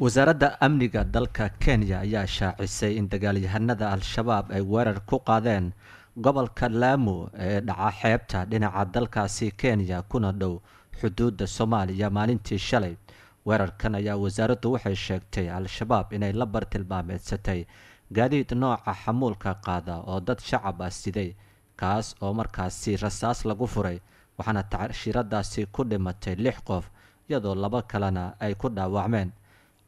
wasaaradda amniga dalka kenya ayaa shaacisay in dagaalyahanada al-shabaab ay weerar ku qaadeen gobolka laamu ee dhaca xeebta dhinaca dalkaasi kenya kuna dhow xuduudda soomaaliya maalintii shalay weerarkan ayaa wasaaraddu waxay sheegtay al-shabaab inay la bartilmaameedsatay gaadiid nooca xamuulka qaada oo dad shacab ah siday kaas oo markaasi rasaas lagu furay waxaana tacshiiradaasi ku dhimatay lix qof iyadoo labo kalena ay ku dhaawacmeen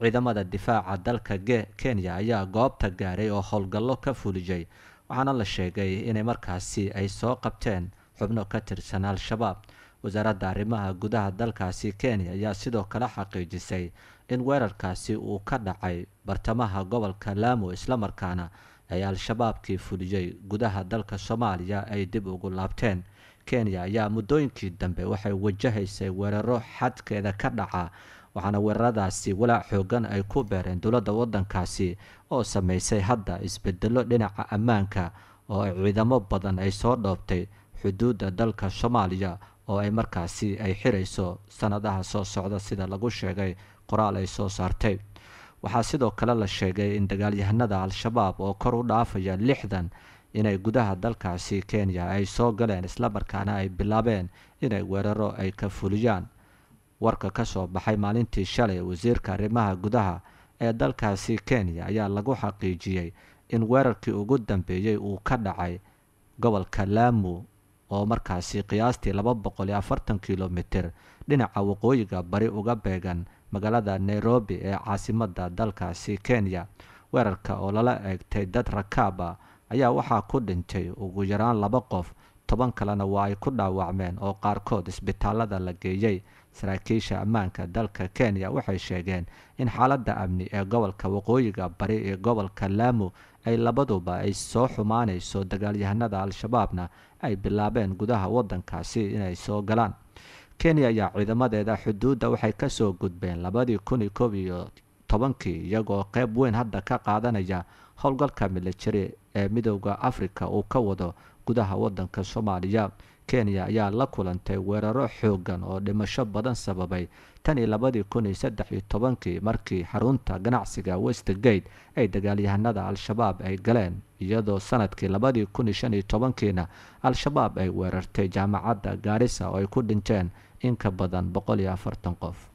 ciidamada difaaca dalka kenya ayaa goobta gaaray oo howlgallo ka fulijay waxaana la sheegay inay markaasi ay soo qabteen xubno ka tirsan al-shabaab wasaaradda arrimaha gudaha dalkaasi kenya ayaa sidoo kale xaqiijisay in weerarkaasi uu ka dhacay bartamaha gobolka laamo markaana ay al-shabaabkii fuliyey gudaha dalka soomaaliya ay dib ugu laabteen kenya ayaa muddooyinkii dambe waxay wajahaysay weeraro xadkeeda ka dhacaa waxaana weeraradaasi walaac xoogan ay ku beereen dowladda waddankaasi oo sameysay hadda isbedelo dhinaca ammaanka oo ay ciidamo badan ay soo dhoobtay xuduudda dalka soomaaliya oo ay markaasi ay xirayso sanadaha soo socda sida lagu sheegay qoraal ay soo saartay waxaa sidoo kale la sheegay in dagaalyahanada al-shabaab oo kor u dhaafaya lixdan inay gudaha dalkaasi kenya ay soo galeen isla markaana ay bilaabeen inay weeraro ay ka fuliyaan warka ka soo baxay maalintii shalay wasiirka arrimaha gudaha ee dalkaasi kenya ayaa lagu xaqiijiyey in weerarkii ugu dambeeyey uu ka dhacay gobolka laamu oo markaasi qiyaastii laba boqol iyo afartan kilomitir dhinaca waqooyiga bari uga beegan magaalada nairobi ee caasimada dalkaasi kenya weerarka oo lala eegtay dad rakaaba ayaa waxaa ku dhintay ugu yaraan laba qof toban kalena waa ay ku dhaawacmeen oo qaarkood isbitaalada la geeyey saraakiisha ammaanka dalka kenya waxay sheegeen in xaaladda amni ee gobolka waqooyiga bari iyo gobolka laamu ay labaduba ay soo xumaanayso dagaalyahanada al-shabaabna ay bilaabeen gudaha waddankaasi inay soo galaan kenya ayaa ciidamadeeda xuduudda waxay kasoo gudbeen labadii kun iyo koob iyo tobankii iyagoo qeyb weyn hadda ka qaadanaya howlgalka militari ee midooda afrika uu ka wado gudaha wadanka soomaaliya kenya ayaa la kulantay weeraro xooggan oo dhimasho badan sababay tan iyo labadii kun iyo saddex iyo tobankii markii xarunta ganacsiga westergate ay dagaalyahanada al-shabaab ay galeen iyadoo sanadkii labadii kun iyo shan iyo tobankiina al-shabaab ay weerartay jaamacadda gaarisa oo ay ku dhinteen in ka badan boqol iyo afartan qof